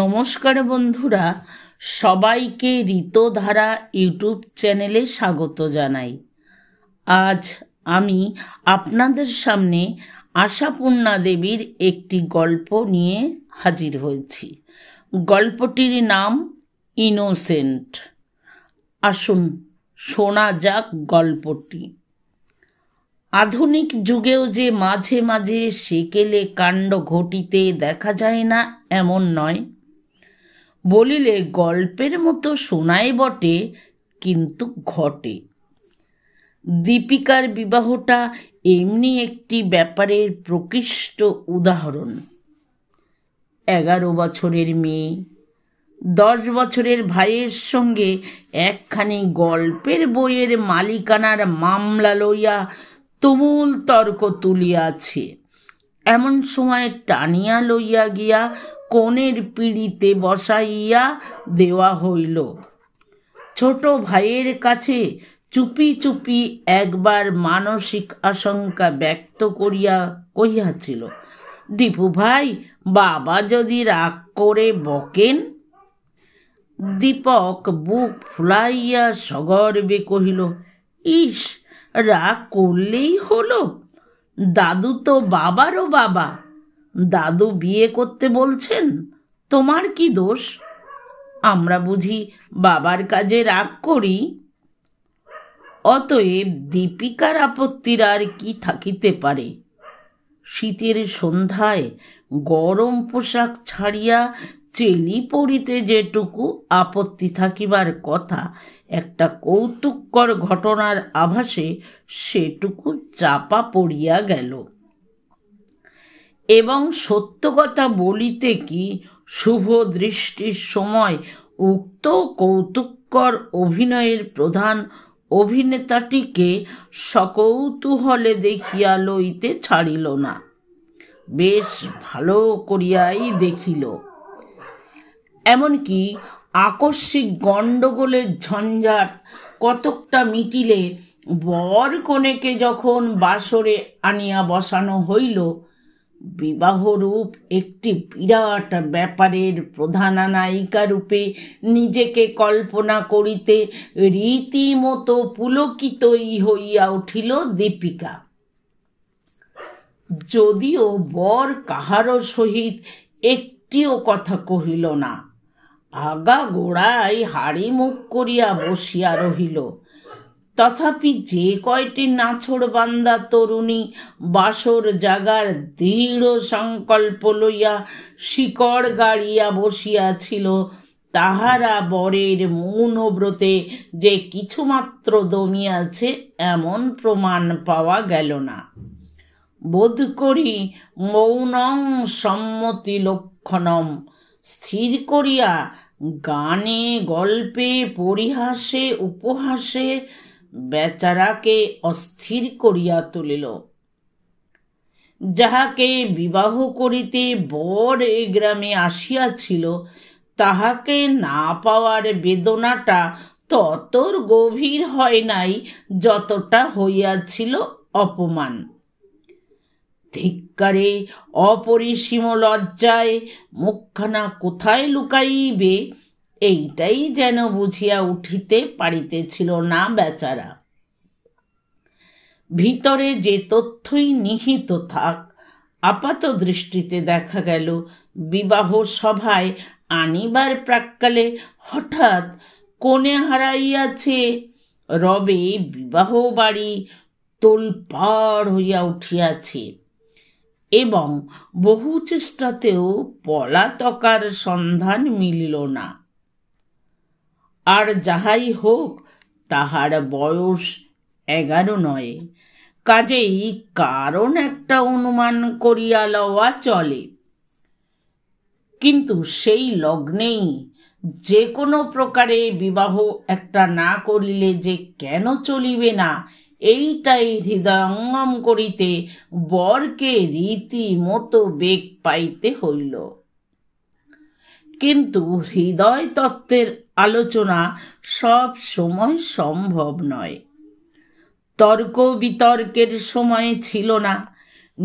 নমস্কার বন্ধুরা সবাইকে ঋতধারা ইউটিউব চ্যানেলে স্বাগত জানাই আজ আমি আপনাদের সামনে আশাপূর্ণা দেবীর একটি গল্প নিয়ে হাজির হয়েছি গল্পটির নাম ইনোসেন্ট আসুন শোনা যাক গল্পটি আধুনিক যুগেও যে মাঝে মাঝে সেকেলে কাণ্ড ঘটিতে দেখা যায় না এমন নয় বলিলে গল্পের মতো শোনায় বটে কিন্তু ঘটে দীপিকার বিবাহটা এমনি একটি ব্যাপারের প্রকৃষ্ট উদাহরণ এগারো বছরের মেয়ে দশ বছরের ভাইয়ের সঙ্গে একখানি গল্পের বইয়ের মালিকানার মামলা লইয়া তুমুল তর্ক তুলিয়াছে এমন সময় টানিয়া লইয়া গিয়া কোণের পিড়িতে বসাইয়া দেওয়া হইল ছোট ভাইয়ের কাছে চুপি চুপি একবার মানসিক আশঙ্কা ব্যক্ত করিয়া কহিয়াছিল দীপু ভাই বাবা যদি রাগ করে বকেন দীপক বুক ফুলাইয়া সগর্বে কহিল ইস রাগ করলেই হলো দাদু তো বাবারও বাবা দাদু বিয়ে করতে বলছেন তোমার কি দোষ আমরা বুঝি বাবার কাজে রাগ করি অতএব দীপিকার আপত্তির আর কি থাকিতে পারে শীতের সন্ধ্যায় গরম পোশাক ছাড়িয়া চেলি পড়িতে যেটুকু আপত্তি থাকিবার কথা একটা কৌতুককর ঘটনার আভাসে সেটুকু চাপা পড়িয়া গেল এবং সত্য কথা বলিতে কি শুভ দৃষ্টির সময় উক্ত কৌতুককর অভিনয়ের প্রধান অভিনেতাটিকে সকৌতূহলে দেখিয়া লইতে ছাড়িল না বেশ ভালো করিয়াই দেখিল এমনকি আকস্মিক গণ্ডগোলের ঝঞ্ঝাট কতকটা মিটিলে বর কনেকে যখন বাসরে আনিয়া বসানো হইল বিবাহরূপ একটি বিরাট ব্যাপারের প্রধান নায়িকা রূপে নিজেকে কল্পনা করিতে রীতিমতো পুলকিতই হইয়া উঠিল দীপিকা যদিও বর কাহারও সহিত একটিও কথা কহিল না আগা গোড়ায় হাড়ি মুখ করিয়া বসিয়া রহিল তথাপি যে কয়টি নাছোড় বান্দা তরুণী বাসর জাগার দৃঢ় সংকল্প লইয়া শিকড় গাড়িয়া বসিয়াছিল তাহারা বরের মৌনব্রতে যে কিছুমাত্র দমিয়াছে এমন প্রমাণ পাওয়া গেল না বোধ করি মৌনং সম্মতি লক্ষণম স্থির করিয়া গানে গল্পে পরিহাসে উপহাসে বেচারাকে অস্থির করিয়া তুলিল যাহাকে বিবাহ করিতে বর এ গ্রামে আসিয়াছিল তাহাকে না পাওয়ার বেদনাটা তত গভীর হয় নাই যতটা হইয়াছিল অপমান ধিক্কারে অপরিসীম লজ্জায় মুখখানা কোথায় লুকাইবে এইটাই যেন বুঝিয়া উঠিতে পারিতেছিল না বেচারা ভিতরে যে তথ্যই নিহিত থাক আপাত দৃষ্টিতে দেখা গেল বিবাহ সভায় আনিবার প্রাক্কালে হঠাৎ কোণে হারাইয়াছে রবে বিবাহ বাড়ি তোলপাড় হইয়া উঠিয়াছে এবং বহু চেষ্টাতেও পলাতকার সন্ধান মিলিল না আর যাহাই হোক তাহার বয়স এগারো নয় কাজেই কারণ একটা অনুমান করিয়া লওয়া চলে কিন্তু সেই লগ্নেই যে কোনো প্রকারে বিবাহ একটা না করিলে যে কেন চলিবে না এইটাই হৃদয়ঙ্গম করিতে বরকে রীতিমতো বেগ পাইতে হইল কিন্তু হৃদয় তত্ত্বের আলোচনা সব সময় সম্ভব নয় তর্ক বিতর্কের সময় ছিল না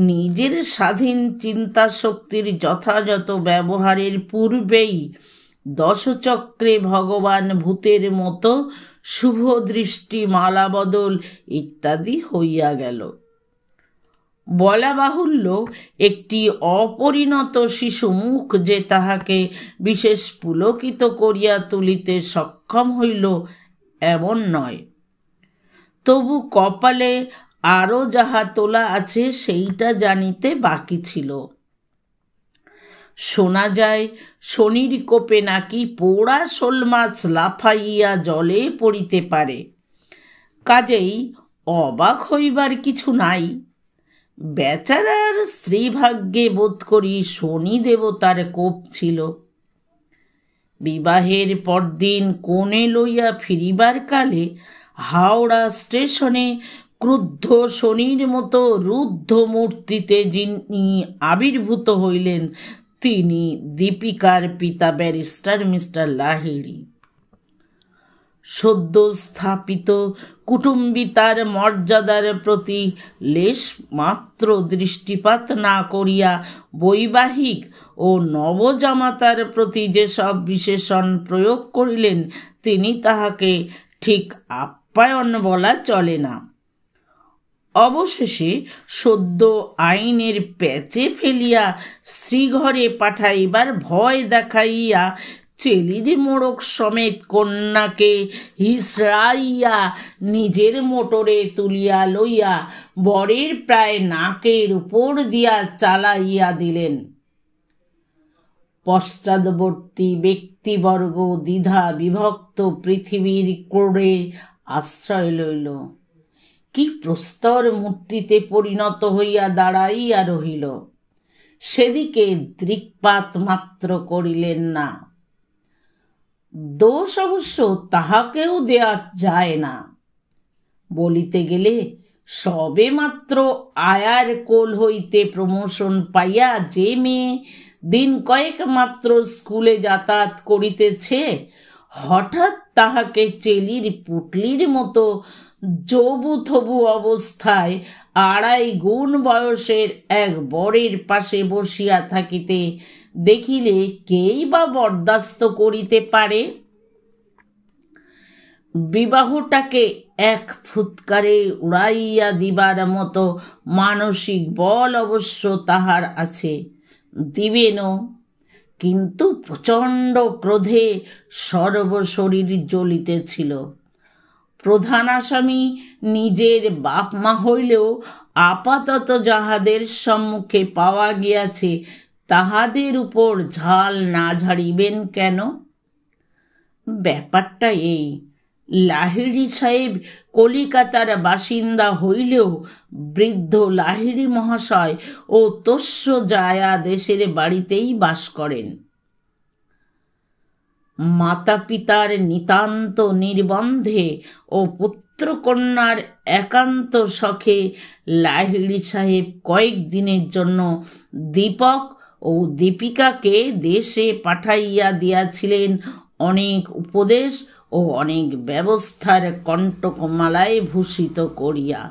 নিজের স্বাধীন চিন্তা শক্তির যথাযথ ব্যবহারের পূর্বেই দশচক্রে ভগবান ভূতের মতো শুভ দৃষ্টি মালা বদল ইত্যাদি হইয়া গেল বলা বাহুল্য একটি অপরিণত শিশু মুখ যে তাহাকে বিশেষ পুলকিত করিয়া তুলিতে সক্ষম হইল এমন নয় তবু কপালে আরও যাহা তোলা আছে সেইটা জানিতে বাকি ছিল শোনা যায় শনির কোপে নাকি পোড়া শোল মাছ লাফাইয়া জলে পড়িতে পারে কাজেই অবাক হইবার কিছু নাই বেচারার স্ত্রীভাগ্যে বোধ করি শনি দেবতার কোপ ছিল বিবাহের পরদিন কোণে লইয়া ফিরিবার কালে হাওড়া স্টেশনে ক্রুদ্ধ শনির মতো রুদ্ধ মূর্তিতে যিনি আবির্ভূত হইলেন তিনি দীপিকার পিতা ব্যারিস্টার মিস্টার লাহিড়ি সদ্য স্থাপিত কুটুম্বিতার মর্যাদার প্রতি লেশ মাত্র দৃষ্টিপাত না করিয়া বৈবাহিক ও নবজামাতার প্রতি যেসব বিশেষণ প্রয়োগ করিলেন তিনি তাহাকে ঠিক আপ্যায়ন বলা চলে না অবশেষে সদ্য আইনের প্যাচে ফেলিয়া শ্রীঘরে পাঠাইবার ভয় দেখাইয়া চেলিরে মোড়ক সমেত কন্যাকে হিসরাইয়া নিজের মোটরে তুলিয়া লইয়া বরের প্রায় নাকের উপর দিয়া চালাইয়া দিলেন পশ্চাদবর্তী ব্যক্তিবর্গ দ্বিধা বিভক্ত পৃথিবীর কোড়ে আশ্রয় লইল কি প্রস্তর মূর্তিতে পরিণত হইয়া দাঁড়াইয়া রহিল সেদিকে দৃকপাত মাত্র করিলেন না দোষ অবশ্য তাহাকেও দেয়া যায় না বলিতে গেলে সবে মাত্র আয়ার কোল হইতে প্রমোশন পাইয়া যে মেয়ে দিন কয়েক মাত্র স্কুলে যাতায়াত করিতেছে হঠাৎ তাহাকে চেলির পুটলির মতো জবু থবু অবস্থায় আড়াই গুণ বয়সের এক বরের পাশে বসিয়া থাকিতে দেখিলে কেই বা বরদাস্ত করিতে পারে বিবাহটাকে এক ফুৎকারে উড়াইয়া দিবার মতো মানসিক বল অবশ্য তাহার আছে দিবেনও কিন্তু প্রচণ্ড ক্রোধে সর্বশরীর জ্বলিতেছিল প্রধান আসামি নিজের বাপ মা হইলেও আপাতত যাহাদের সম্মুখে পাওয়া গিয়াছে তাহাদের উপর ঝাল না ঝাড়িবেন কেন ব্যাপারটা এই লাহিড়ি সাহেব কলিকাতার বাসিন্দা হইলেও বৃদ্ধ লাহিড়ি মহাশয় ও তস্য জায়া দেশের বাড়িতেই বাস করেন মাতা পিতার নিতান্ত নির্বন্ধে ও পুত্রকন্যার একান্ত শখে লাহিড়ি সাহেব কয়েক দিনের জন্য দীপক ও দীপিকাকে দেশে পাঠাইয়া দিয়াছিলেন অনেক উপদেশ ও অনেক ব্যবস্থার কণ্টকমালায় ভূষিত করিয়া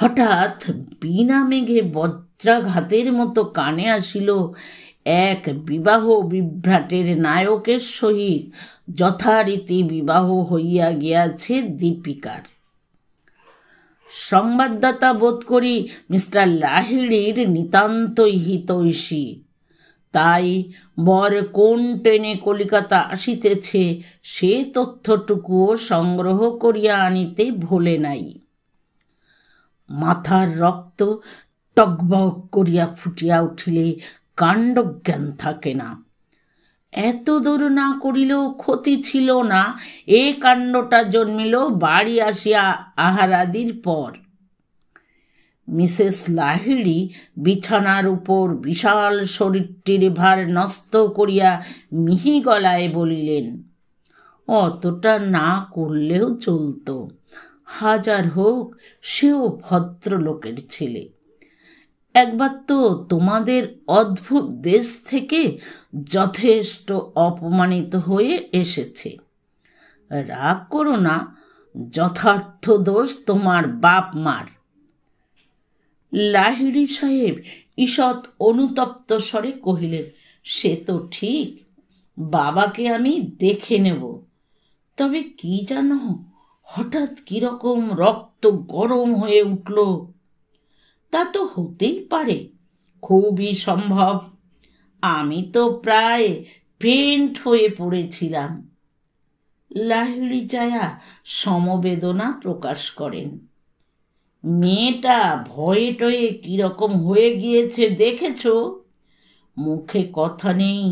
হঠাৎ বিনা মেঘে বজ্রাঘাতের মতো কানে আসিল এক বিবাহ বিভ্রাটের নায়কের সহিত যথারীতি বিবাহ হইয়া গিয়াছে দীপিকার সংবাদদাতা বোধ করি মিস্টার লাহিড়ির নিতান্তই হিতৈষী তাই বর কোন ট্রেনে কলিকাতা আসিতেছে সে তথ্যটুকুও সংগ্রহ করিয়া আনিতে ভোলে নাই মাথার রক্ত টকবক করিয়া ফুটিয়া উঠিলে কাণ্ডজ্ঞান থাকে না এত দূর না করিলেও ক্ষতি ছিল না এ কাণ্ডটা জন্মিল বাড়ি আসিয়া আহারাদির পর মিসেস লাহিড়ি বিছানার উপর বিশাল শরীরটির ভার নস্ত করিয়া মিহি গলায় বলিলেন অতটা না করলেও চলত হাজার হোক সেও ভদ্রলোকের ছেলে একবার তো তোমাদের অদ্ভুত দেশ থেকে যথেষ্ট অপমানিত হয়ে এসেছে রাগ করো না যথার্থ দোষ তোমার বাপ মার লাহিড়ি সাহেব ঈষৎ অনুতপ্ত স্বরে কহিলেন সে তো ঠিক বাবাকে আমি দেখে নেব তবে কি জানো হঠাৎ কিরকম রক্ত গরম হয়ে উঠল তা তো হতেই পারে খুবই সম্ভব আমি তো প্রায় পেন্ট হয়ে পড়েছিলাম লাহিড়ি চায়া সমবেদনা প্রকাশ করেন মেয়েটা ভয়ে টয়ে কীরকম হয়ে গিয়েছে দেখেছ মুখে কথা নেই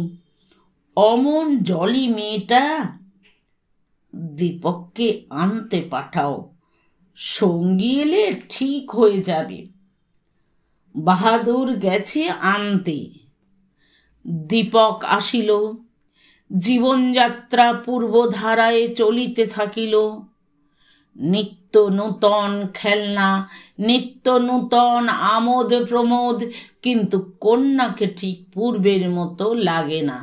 অমন জলি মেয়েটা দীপককে আনতে পাঠাও সঙ্গী এলে ঠিক হয়ে যাবে বাহাদুর গেছে আনতে দীপক আসিল জীবনযাত্রা পূর্বধারায় চলিতে থাকিল নিত্য নূতন খেলনা নিত্য নূতন আমোদ প্রমোদ কিন্তু কন্যাকে ঠিক পূর্বের মতো লাগে না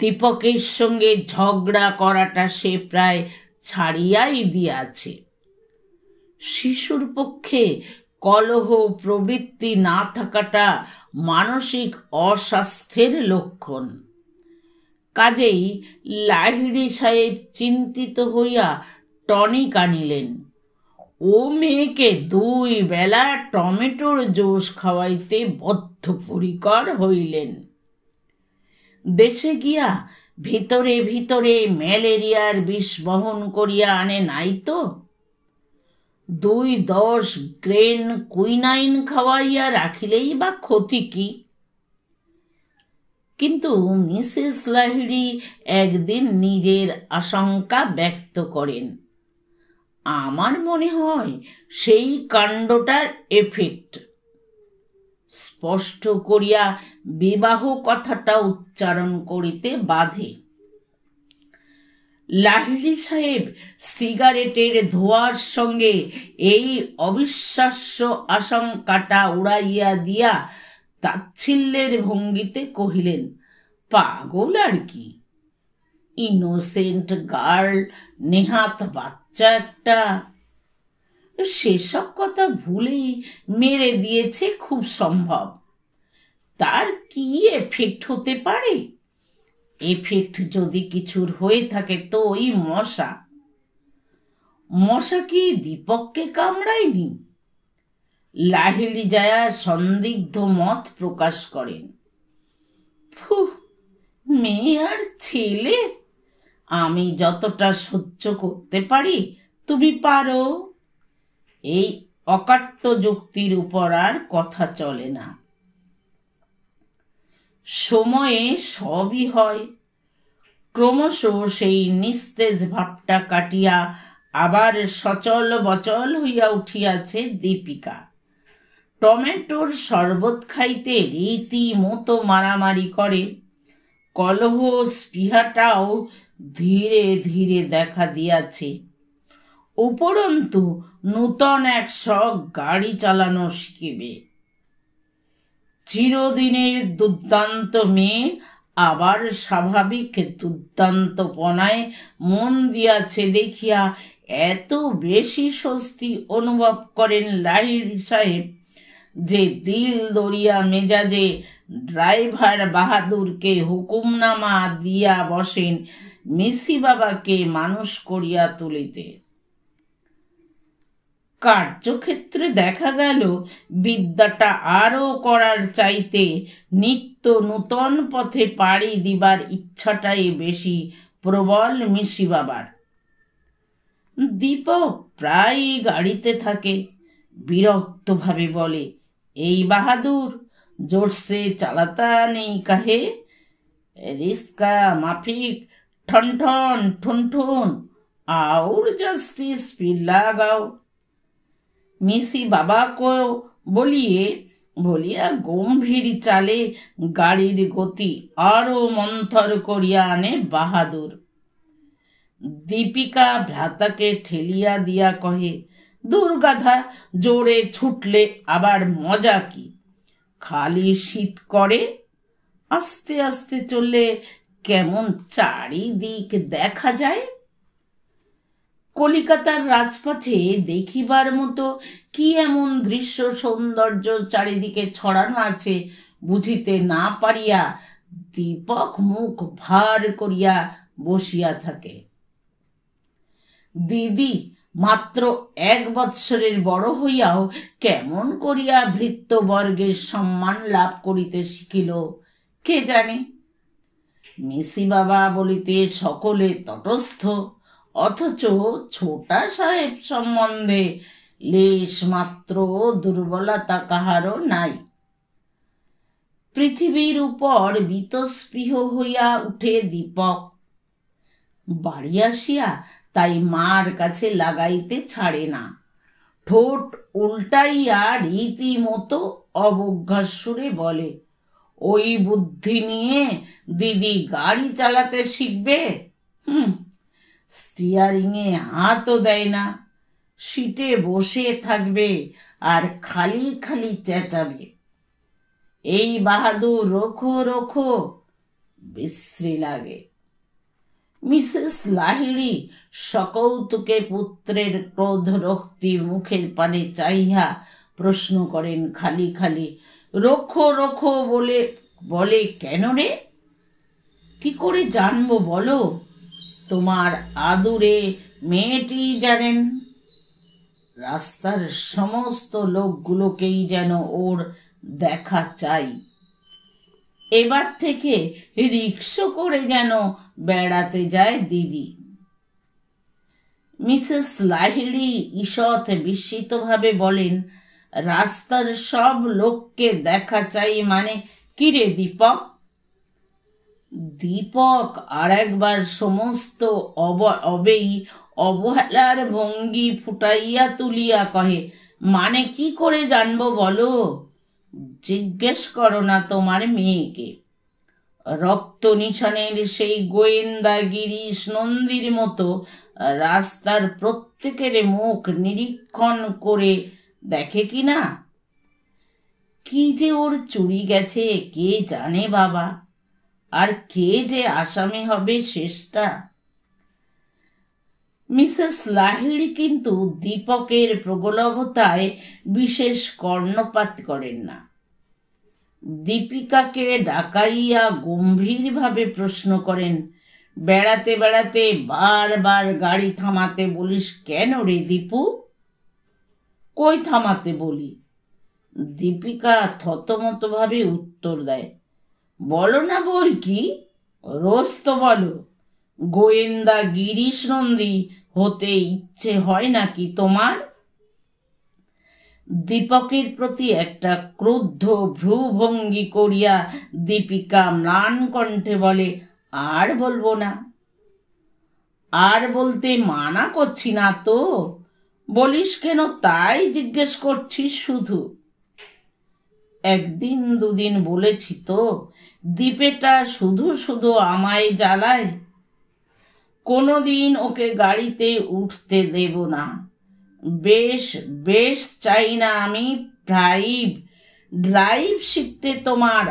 দীপকের সঙ্গে ঝগড়া করাটা সে প্রায় ছাড়িয়াই দিয়াছে শিশুর পক্ষে কলহ প্রবৃত্তি না থাকাটা মানসিক অস্বাস্থ্যের লক্ষণ কাজেই লাহিড়ি সাহেব চিন্তিত হইয়া টনিক আনিলেন ও মেয়েকে দুই বেলা টমেটোর জোস খাওয়াইতে বদ্ধপরিকর হইলেন দেশে গিয়া ভিতরে ভিতরে ম্যালেরিয়ার বিষ বহন করিয়া আনে নাই তো দুই দশ গ্রেন কুইনাইন খাওয়াইয়া রাখিলেই বা ক্ষতি কি কিন্তু মিসেস লাহিড়ি একদিন নিজের আশঙ্কা ব্যক্ত করেন আমার মনে হয় সেই কাণ্ডটার এফেক্ট স্পষ্ট করিয়া বিবাহ কথাটা উচ্চারণ করিতে বাধে লাহিলি সাহেব সিগারেটের ধোয়ার সঙ্গে এই অবিশ্বাস্য আশঙ্কাটা উড়াইয়া দিয়া তাচ্ছিল্যের ভঙ্গিতে কহিলেন পাগল আর কি ইনোসেন্ট গার্ল নেহাত বাচ্চা একটা সেসব কথা ভুলেই মেরে দিয়েছে খুব সম্ভব তার কি এফেক্ট হতে পারে এফেক্ট যদি কিছুর হয়ে থাকে তো ওই মশা মশা কি দীপককে কামড়ায়নি লাহিড়ি জায়া সন্দিগ্ধ মত প্রকাশ করেন ফু মেয়ে আর ছেলে আমি যতটা সহ্য করতে পারি তুমি পারো এই অকাট্য যুক্তির উপর আর কথা চলে না সময়ে সবই হয় ক্রমশ সেই নিস্তেজ ভাবটা কাটিয়া আবার সচল বচল হইয়া উঠিয়াছে দীপিকা টমেটোর শরবত খাইতে রীতিমতো মারামারি করে কলহ স্পৃহাটাও ধীরে ধীরে দেখা দিয়াছে উপরন্তু নূতন এক শখ গাড়ি চালানো শিখিবে চিরদিনের দুর্দান্ত মেয়ে আবার স্বাভাবিক পনায় মন দিয়াছে দেখিয়া এত বেশি স্বস্তি অনুভব করেন লাহির সাহেব যে দিল দরিয়া মেজাজে ড্রাইভার বাহাদুরকে হুকুমনামা দিয়া বসেন মিসি বাবাকে মানুষ করিয়া তুলিতে কার্যক্ষেত্রে দেখা গেল বিদ্যাটা আরও করার চাইতে নিত্য নূতন পথে পাড়ি দিবার ইচ্ছাটাই বেশি প্রবল মিশি বাবার দীপক প্রায় গাড়িতে থাকে বিরক্তভাবে বলে এই বাহাদুর জোরসে চালাতা নেই কাহে রিস্কা মাফিক ঠন ঠন ঠুন ঠুন আউর জাস্তি স্পিড লাগাও মেসি বাবাকে বলিয়ে বলিয়া গম্ভীর চালে গাড়ির গতি আরও মন্থর করিয়া আনে বাহাদুর দীপিকা ভ্রাতাকে ঠেলিয়া দিয়া কহে দুর্গাধা জোরে ছুটলে আবার মজা কি খালি শীত করে আস্তে আস্তে চললে কেমন চারিদিক দেখা যায় কলিকাতার রাজপথে দেখিবার মতো কি এমন দৃশ্য সৌন্দর্য চারিদিকে ছড়ানো আছে বুঝিতে না পারিয়া দীপক মুখ ভার করিয়া বসিয়া থাকে দিদি মাত্র এক বৎসরের বড় হইয়াও কেমন করিয়া ভৃত্যবর্গের সম্মান লাভ করিতে শিখিল কে জানে মিসি বাবা বলিতে সকলে তটস্থ অথচ ছোটা সাহেব সম্বন্ধে লেশমাত্র দুর্বলতা কাহারও নাই পৃথিবীর উপর বীতস্পৃহ হইয়া উঠে দীপক বাড়ি আসিয়া তাই মার কাছে লাগাইতে ছাড়ে না ঠোঁট উল্টাইয়া রীতিমতো অবজ্ঞার সুরে বলে ওই বুদ্ধি নিয়ে দিদি গাড়ি চালাতে শিখবে হুম স্টিয়ারিংয়ে হাতও দেয় না সিটে বসে থাকবে আর খালি খালি চেঁচাবে এই বাহাদুর রোখো রোখো বিশ্রী লাগে মিসেস লাহিড়ি সকৌতুকে পুত্রের ক্রোধ রক্তি মুখের পানে চাইহা প্রশ্ন করেন খালি খালি রক্ষো রক্ষো বলে বলে কেন রে কি করে জানবো বলো তোমার আদুরে মেয়েটি জানেন রাস্তার সমস্ত লোকগুলোকেই যেন ওর দেখা চাই এবার থেকে রিক্সো করে যেন বেড়াতে যায় দিদি মিসেস লাহিলি ঈষৎ বিস্মিতভাবে বলেন রাস্তার সব লোককে দেখা চাই মানে কিরে দীপক দীপক আরেকবার সমস্ত অব অবেই অবহেলার ভঙ্গি ফুটাইয়া তুলিয়া কহে মানে কি করে জানবো বলো জিজ্ঞেস করো না তোমার মেয়েকে রক্ত নিশানের সেই গোয়েন্দা গিরিশ নন্দীর মতো রাস্তার প্রত্যেকের মুখ নিরীক্ষণ করে দেখে কি না কি যে ওর চুরি গেছে কে জানে বাবা আর কে যে আসামি হবে শেষটা মিসেস লাহিড়ি কিন্তু দীপকের প্রগলভতায় বিশেষ কর্ণপাত করেন না দীপিকাকে ডাকাইয়া গম্ভীরভাবে প্রশ্ন করেন বেড়াতে বেড়াতে বারবার গাড়ি থামাতে বলিস কেন রে দীপু কই থামাতে বলি দীপিকা থতমতভাবে উত্তর দেয় বলো না বল কি রোজ তো বলো গোয়েন্দা গিরিশ নন্দী হতে ইচ্ছে হয় নাকি তোমার দীপকের প্রতি একটা ক্রুদ্ধ ভ্রুভঙ্গি করিয়া দীপিকা ম্লান কণ্ঠে বলে আর বলবো না আর বলতে মানা করছি না তো বলিস কেন তাই জিজ্ঞেস করছিস শুধু একদিন দুদিন বলেছি তো দ্বীপেটা শুধু শুধু আমায় জ্বালায় কোনো দিন ওকে গাড়িতে উঠতে দেব না বেশ বেশ চাই না আমি ড্রাইভ ড্রাইভ শিখতে তোমার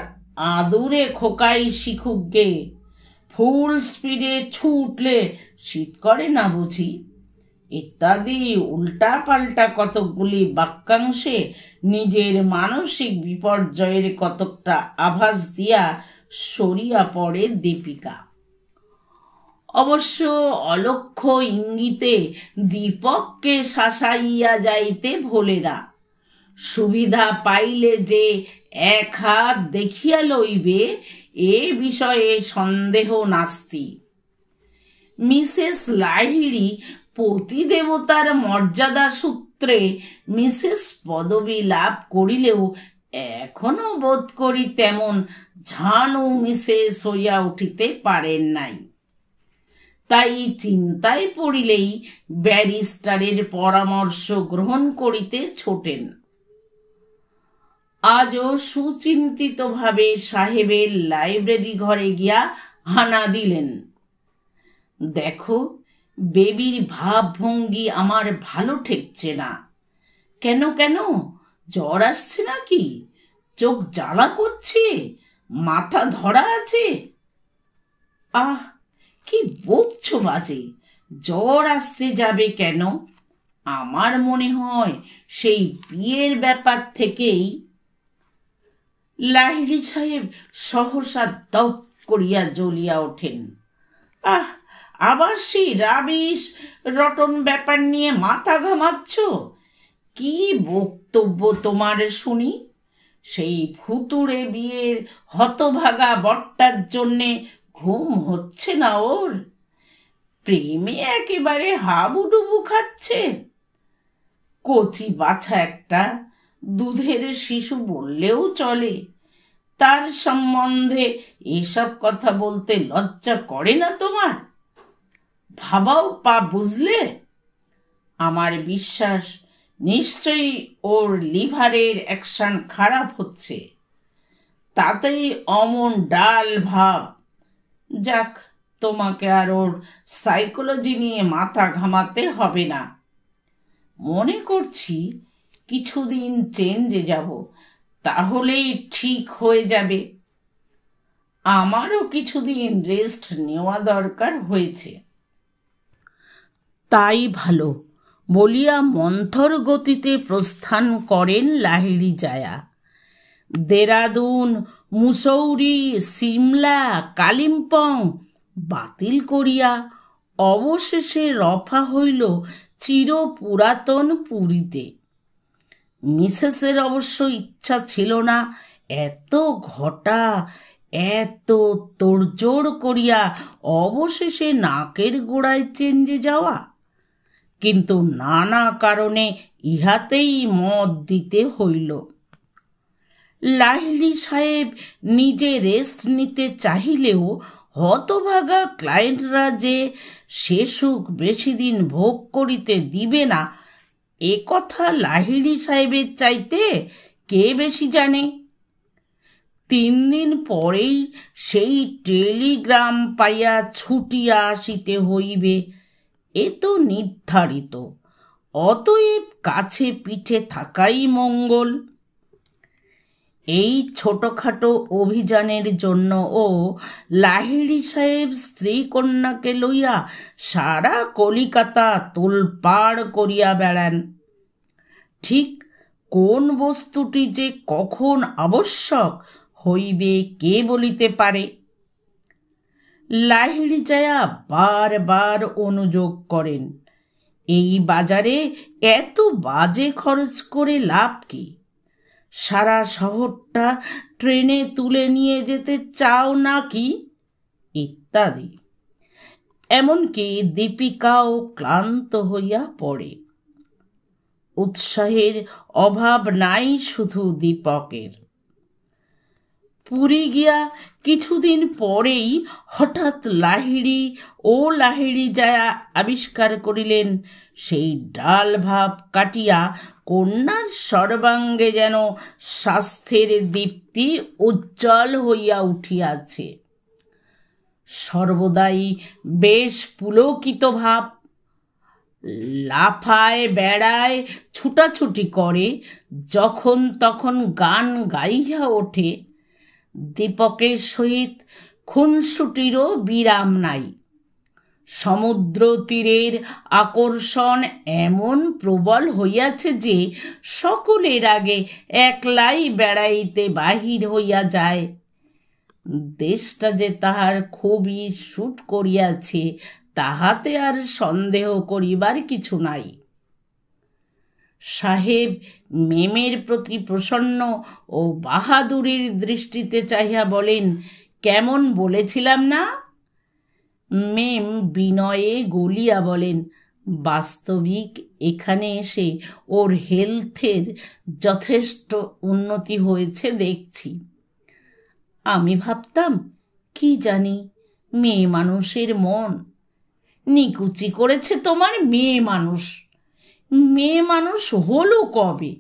আদুরে খোকাই শিখুকগে ফুল স্পিডে ছুটলে শীত করে না বুঝি ইত্যাদি উল্টাপাল্টা কতকগুলি বাক্যাংশে নিজের মানসিক বিপর্যয়ের কতকটা আভাস দিয়া সরিয়া পড়ে দীপিকা অবশ্য অলক্ষ ইঙ্গিতে দীপককে শাসাইয়া যাইতে ভোলেরা সুবিধা পাইলে যে এক হাত দেখিয়া লইবে এ বিষয়ে সন্দেহ নাস্তি মিসেস লাহিড়ি পতিদেবতার মর্যাদা সূত্রে মিসেস পদবী লাভ করিলেও এখনো বোধ করি তেমন ঝানু মিসেস হইয়া উঠিতে পারেন নাই তাই চিন্তায় পড়িলেই ব্যারিস্টারের পরামর্শ গ্রহণ করিতে ছোটেন আজও সুচিন্তিতভাবে সাহেবের লাইব্রেরি ঘরে গিয়া হানা দিলেন দেখো বেবির ভাবভঙ্গি আমার ভালো ঠেকছে না কেন কেন জ্বর আসছে নাকি চোখ জ্বালা করছে মাথা ধরা আছে আহ কি বকছো বাজে জ্বর আসতে যাবে কেন আমার মনে হয় সেই বিয়ের ব্যাপার থেকেই লাহিরি সাহেব সহসা দপ করিয়া জ্বলিয়া ওঠেন আহ আবার সেই রাবিশ রটন ব্যাপার নিয়ে মাথা ঘামাচ্ছ কি বক্তব্য তোমার শুনি সেই ফুতুড়ে বিয়ের হতভাগা বট্টার জন্যে ঘুম হচ্ছে না ওর প্রেমে একেবারে হাবুডুবু খাচ্ছে কচি বাছা একটা দুধের শিশু বললেও চলে তার সম্বন্ধে এসব কথা বলতে লজ্জা করে না তোমার ভাবাও পা বুঝলে আমার বিশ্বাস নিশ্চয়ই ওর লিভারের অ্যাকশন খারাপ হচ্ছে তাতেই অমন ডাল ভাব যাক তোমাকে আর ওর সাইকোলজি নিয়ে মাথা ঘামাতে হবে না মনে করছি কিছুদিন চেঞ্জে যাব তাহলেই ঠিক হয়ে যাবে আমারও কিছুদিন রেস্ট নেওয়া দরকার হয়েছে তাই ভালো বলিয়া মন্থর গতিতে প্রস্থান করেন লাহিড়ি জায়া দেরাদুন মুসৌরি সিমলা কালিম্পং বাতিল করিয়া অবশেষে রফা হইল চির পুরাতন পুরীতে মিসেসের অবশ্য ইচ্ছা ছিল না এত ঘটা এত তোড়জোড় করিয়া অবশেষে নাকের গোড়ায় চেঞ্জে যাওয়া কিন্তু নানা কারণে ইহাতেই মত দিতে হইল লাহলি সাহেব নিজে রেস্ট নিতে চাহিলেও হতভাগা ক্লায়েন্টরা যে সে সুখ বেশি দিন ভোগ করিতে দিবে না এ কথা লাহিড়ি সাহেবের চাইতে কে বেশি জানে তিন দিন পরেই সেই টেলিগ্রাম পাইয়া ছুটিয়া আসিতে হইবে এ তো নির্ধারিত অতএব কাছে পিঠে থাকাই মঙ্গল এই ছোটখাটো অভিযানের জন্য ও লাহিড়ি সাহেব স্ত্রী কন্যাকে লইয়া সারা কলিকাতা তোলপাড় করিয়া বেড়ান ঠিক কোন বস্তুটি যে কখন আবশ্যক হইবে কে বলিতে পারে লাহিড়ি চায়া বারবার অনুযোগ করেন এই বাজারে এত বাজে খরচ করে লাভ কি সারা শহরটা ট্রেনে তুলে নিয়ে যেতে চাও না কি ইত্যাদি এমনকি দীপিকাও ক্লান্ত হইয়া পড়ে উৎসাহের অভাব নাই শুধু দীপকের পুরী গিয়া কিছুদিন পরেই হঠাৎ লাহিড়ি ও লাহিড়ি যায়া আবিষ্কার করিলেন সেই ডাল ভাব কাটিয়া কন্যার সর্বাঙ্গে যেন স্বাস্থ্যের দীপ্তি উজ্জ্বল হইয়া উঠিয়াছে সর্বদাই বেশ পুলকিত ভাব লাফায় বেড়ায় ছুটাছুটি করে যখন তখন গান গাইয়া ওঠে দীপকের সহিত খুনসুটিরও বিরাম নাই সমুদ্র তীরের আকর্ষণ এমন প্রবল হইয়াছে যে সকলের আগে একলাই বেড়াইতে বাহির হইয়া যায় দেশটা যে তাহার খুবই শুট করিয়াছে তাহাতে আর সন্দেহ করিবার কিছু নাই সাহেব মেমের প্রতি প্রসন্ন ও বাহাদুরির দৃষ্টিতে চাহিয়া বলেন কেমন বলেছিলাম না মেম বিনয়ে গলিয়া বলেন বাস্তবিক এখানে এসে ওর হেলথের যথেষ্ট উন্নতি হয়েছে দেখছি আমি ভাবতাম কি জানি মেয়ে মানুষের মন নিকুচি করেছে তোমার মেয়ে মানুষ মেয়ে মানুষ হলো কবে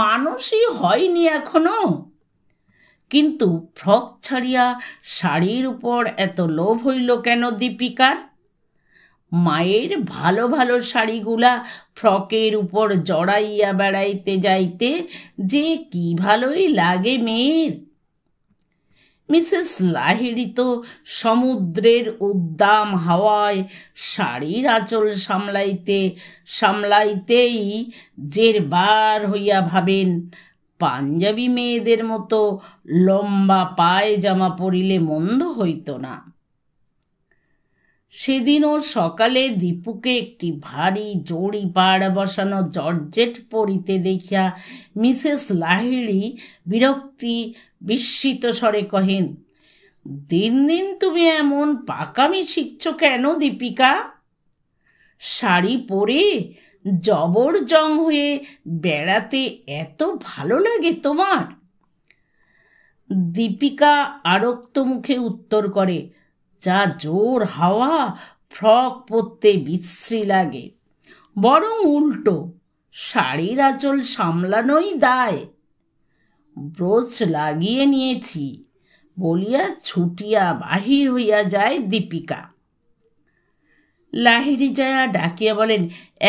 মানুষই হয়নি এখনো কিন্তু ফ্রক ছাড়িয়া শাড়ির উপর এত লোভ হইল কেন দীপিকার মায়ের ভালো ভালো শাড়িগুলা ফ্রকের উপর জড়াইয়া বেড়াইতে যাইতে যে কি ভালোই লাগে মেয়ের মিসেস লাহিড়ি তো সমুদ্রের উদ্দাম হাওয়ায় শাড়ির আঁচল সামলাইতে সামলাইতেই জেরবার হইয়া ভাবেন পাঞ্জাবি মেয়েদের মতো লম্বা পায়ে জামা পরিলে মন্দ হইত না সেদিনও সকালে দীপুকে একটি ভারী জড়ি পাড় বসানো জর্জেট পরিতে দেখিয়া মিসেস লাহিড়ি বিরক্তি বিস্মিত স্বরে কহেন দিন দিন তুমি এমন পাকামি শিখছ কেন দীপিকা শাড়ি পরে জবরজং হয়ে বেড়াতে এত ভালো লাগে তোমার দীপিকা আরক্ত মুখে উত্তর করে যা জোর হাওয়া ফ্রক পরতে বিশ্রী লাগে বরং উল্টো শাড়ির আঁচল সামলানোই দায় ব্রোচ লাগিয়ে নিয়েছি বলিয়া ছুটিয়া বাহির হইয়া যায় দীপিকা লাহিড়ি যায়া ডাকিয়া বলেন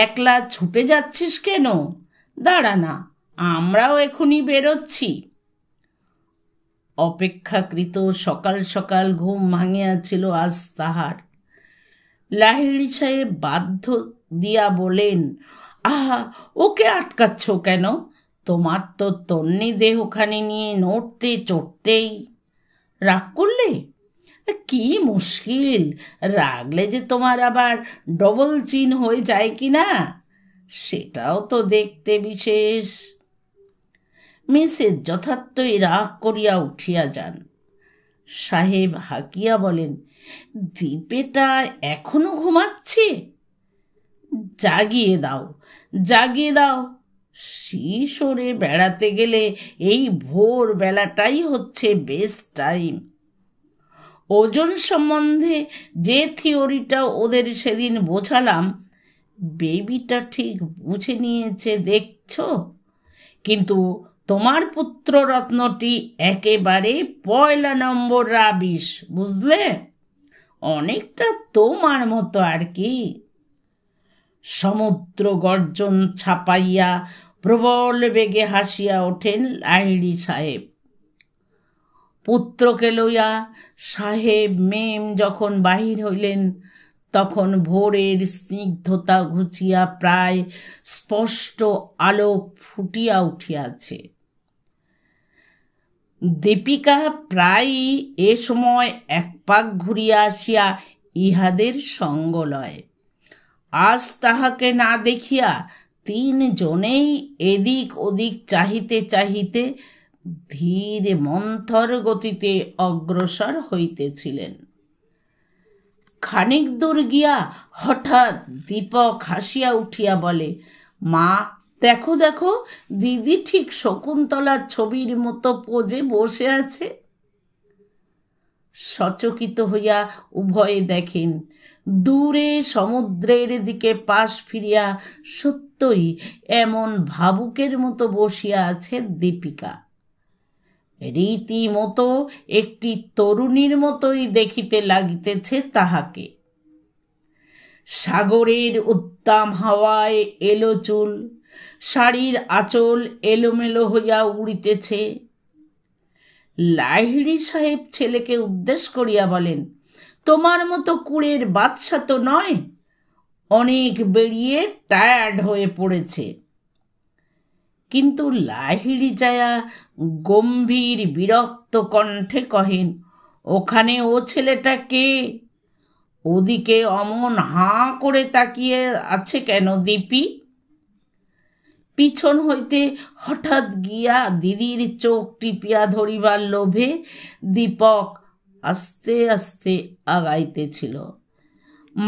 একলা ছুটে যাচ্ছিস কেন দাঁড়া না আমরাও এখনই বেরোচ্ছি অপেক্ষাকৃত সকাল সকাল ঘুম ভাঙিয়াছিল আজ তাহার লাহিড়ি সাহেব বাধ্য দিয়া বলেন আহা ওকে আটকাচ্ছ কেন তোমার তো তন্নি দেহখানি নিয়ে নড়তে চড়তেই রাগ করলে কি মুশকিল রাগলে যে তোমার আবার ডবল চিন হয়ে যায় কি না সেটাও তো দেখতে বিশেষ মিসেস যথার্থই রাগ করিয়া উঠিয়া যান সাহেব হাকিয়া বলেন দ্বীপেটা এখনো ঘুমাচ্ছে জাগিয়ে দাও জাগিয়ে দাও শিশোরে বেড়াতে গেলে এই ভোর বেলাটাই হচ্ছে বেস্ট টাইম ওজন সম্বন্ধে যে থিওরিটা ওদের সেদিন বোঝালাম বেবিটা ঠিক বুঝে নিয়েছে দেখছ কিন্তু তোমার পুত্র রত্নটি একেবারে পয়লা নম্বর রাবিশ বুঝলে অনেকটা তোমার মতো আর কি সমুদ্র গর্জন ছাপাইয়া প্রবল বেগে হাসিয়া ওঠেন লাহিড়ি সাহেব পুত্রকে লইয়া সাহেব মেম যখন বাহির হইলেন তখন ভোরের স্নিগ্ধতা ঘুচিয়া প্রায় স্পষ্ট আলোক ফুটিয়া উঠিয়াছে দীপিকা প্রায়ই এ সময় এক পাক ঘুরিয়া আসিয়া ইহাদের সঙ্গ লয় আজ তাহাকে না দেখিয়া তিনজনেই এদিক ওদিক চাহিতে চাহিতে ধীর মন্থর গতিতে অগ্রসর হইতেছিলেন খানিক দূর গিয়া হঠাৎ দীপক হাসিয়া উঠিয়া বলে মা দেখো দেখো দিদি ঠিক শকুন্তলার ছবির মতো পোজে বসে আছে সচকিত হইয়া উভয়ে দেখেন দূরে সমুদ্রের দিকে পাশ ফিরিয়া সত্য নিত্যই এমন ভাবুকের মতো বসিয়া আছে দীপিকা রীতিমতো একটি তরুণীর মতোই দেখিতে লাগিতেছে তাহাকে সাগরের উত্তাম হাওয়ায় এলো চুল শাড়ির আঁচল এলোমেলো হইয়া উড়িতেছে লাহিড়ি সাহেব ছেলেকে উদ্দেশ করিয়া বলেন তোমার মতো কুড়ের বাদশা তো নয় অনেক বেরিয়ে টায়ার্ড হয়ে পড়েছে কিন্তু লাহিড়ি চায়া গম্ভীর বিরক্ত কণ্ঠে কহেন ওখানে ও ছেলেটা কে ওদিকে অমন হাঁ করে তাকিয়ে আছে কেন দীপি পিছন হইতে হঠাৎ গিয়া দিদির চোখ টিপিয়া ধরিবার লোভে দীপক আস্তে আস্তে আগাইতেছিল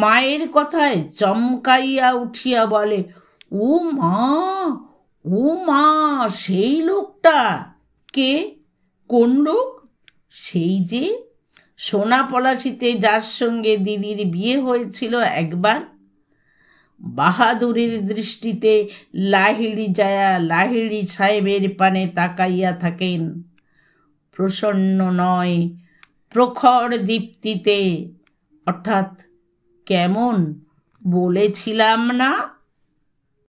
মায়ের কথায় চমকাইয়া উঠিয়া বলে ও মা ও মা সেই লোকটা কে কোন লোক সেই যে সোনা পলাশিতে যার সঙ্গে দিদির বিয়ে হয়েছিল একবার বাহাদুরের দৃষ্টিতে লাহিড়ি যায়া লাহিড়ি সাহেবের পানে তাকাইয়া থাকেন প্রসন্ন নয় প্রখর দীপ্তিতে অর্থাৎ কেমন বলেছিলাম না